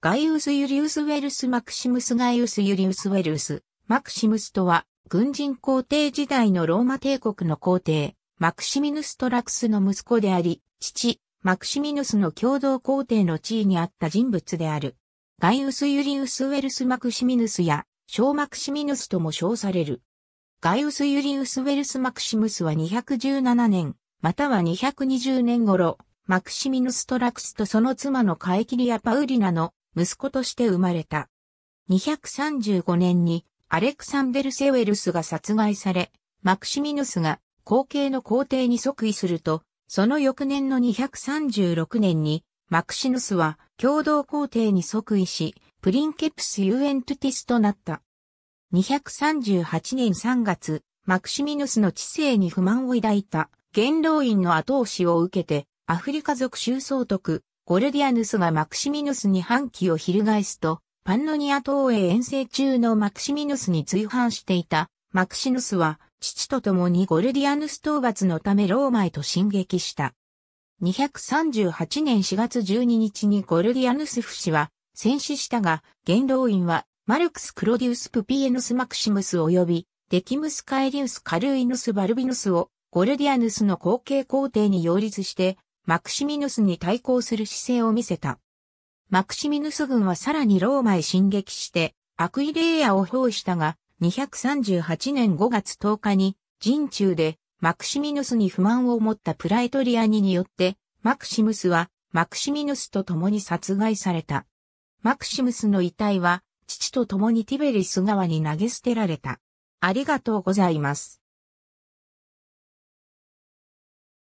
ガイウス・ユリウス・ウェルス・マクシムス・ガイウス・ユリウス・ウェルス、マクシムスとは、軍人皇帝時代のローマ帝国の皇帝、マクシミヌス・トラクスの息子であり、父、マクシミヌスの共同皇帝の地位にあった人物である。ガイウス・ユリウス・ウェルス・マクシミヌスや、小マクシミヌスとも称される。ガイウス・ユリウス・ウェルス・マクシムスは217年、または220年頃、マクシミヌス・トラクスとその妻のカエキリア・パウリナの息子として生まれた。235年にアレクサンデル・セウェルスが殺害され、マクシミヌスが後継の皇帝に即位すると、その翌年の236年に、マクシヌスは共同皇帝に即位し、プリンケプス・ユーエントゥティスとなった。238年3月、マクシミヌスの知性に不満を抱いた元老院の後押しを受けて、アフリカ族州総督、ゴルディアヌスがマクシミヌスに反旗を翻すと、パンノニア島へ遠征中のマクシミヌスに追反していた、マクシヌスは、父と共にゴルディアヌス討伐のためローマへと進撃した。238年4月12日にゴルディアヌス夫氏は戦死したが、元老院はマルクス・クロディウス・プピエヌス・マクシムス及びデキムス・カエリウス・カルイヌス・バルビヌスをゴルディアヌスの後継皇帝に擁立してマクシミヌスに対抗する姿勢を見せた。マクシミヌス軍はさらにローマへ進撃して、アクイレイアを包したが、238年5月10日に、陣中で、マクシミヌスに不満を持ったプライトリアニによって、マクシムスは、マクシミヌスと共に殺害された。マクシムスの遺体は、父と共にティベリス川に投げ捨てられた。ありがとうございます。